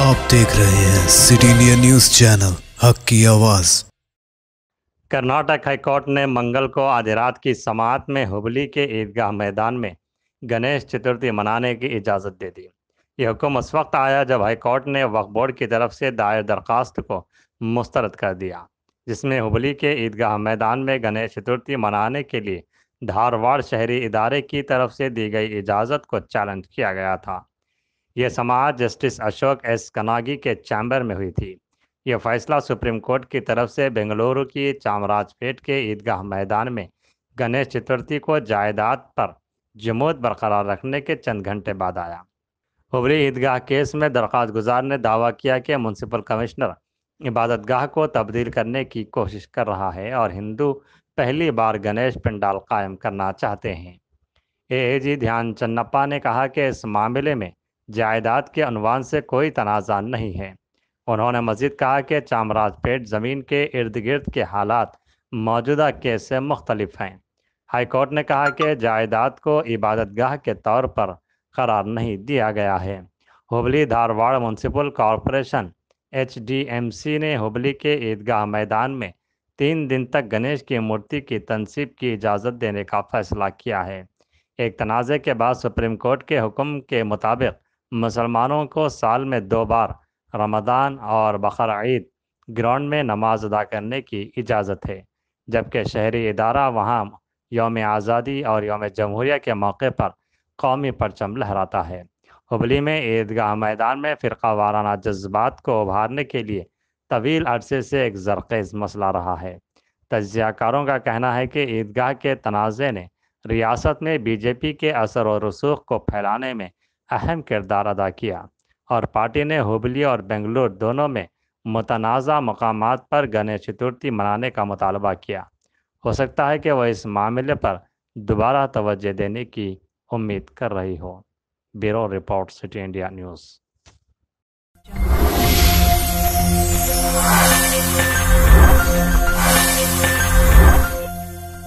आप देख रहे हैं सिटी इंडिया न्यूज चैनल हक की आवाज कर्नाटक हाईकोर्ट ने मंगल को आधी रात की समात में हुबली के ईदगाह मैदान में गणेश चतुर्थी मनाने की इजाज़त दे दी यह हुक्म उस वक्त आया जब हाईकोर्ट ने वक्फ बोर्ड की तरफ से दायर दरख्वास्त को मुस्तरद कर दिया जिसमें हुबली के ईदगाह मैदान में गणेश चतुर्थी मनाने के लिए धारवाड़ शहरी इदारे की तरफ से दी गई इजाज़त को चैलेंज किया गया था यह समाज जस्टिस अशोक एस कनागी के चैम्बर में हुई थी यह फैसला सुप्रीम कोर्ट की तरफ से बेंगलुरु की चामराजपेट के ईदगाह मैदान में गणेश चतुर्थी को जायदाद पर जमूत बरकरार रखने के चंद घंटे बाद आया हुबली ईदगाह केस में दरख्वास्त गुजार ने दावा किया कि म्यूनसिपल कमिश्नर इबादतगाह को तब्दील करने की कोशिश कर रहा है और हिंदू पहली बार गणेश पंडाल कायम करना चाहते हैं ए जी ध्यान चन्नप्पा ने कहा कि इस मामले में जायदाद के अनवान से कोई तनाज़ा नहीं है उन्होंने मजीद कहा कि चामराजपेट ज़मीन के इर्द गिर्द के हालात मौजूदा केस से मुख्तलिफ हैं हाईकोर्ट ने कहा कि जायदाद को इबादत गाह के तौर पर करार नहीं दिया गया है Hubli Dharwad municipal corporation H ने हुबली के ईदगाह मैदान में तीन दिन तक गणेश की मूर्ति की तनसीब की इजाज़त देने का फैसला किया है एक तनाज़े के बाद सुप्रीम कोर्ट के हुक्म के मुताबिक मुसलमानों को साल में दो बार रमदान और बकर ईद ग्राउंड में नमाज अदा करने की इजाज़त है जबकि शहरी इदारा वहाँ योम आज़ादी और योम जमहूरिया के मौके पर कौमी परचम लहराता है हुबली में ईदगाह मैदान में फ़िरका वाराना जज्बात को उभारने के लिए तवील अरसे से एक जरखेज़ मसला रहा है तजियाकारों का कहना है कि ईदगाह के तनाज़े ने रियासत में बीजेपी के असर और रसूख को फैलाने में अहम किरदार अदा किया और पार्टी ने हुबली और बेंगलुरु दोनों में मुतनाज़ा मकाम पर गणेश चतुर्थी मनाने का मुतालबा किया हो सकता है कि वह इस मामले पर दोबारा तवज्जो देने की उम्मीद कर रही हो bureau report city India news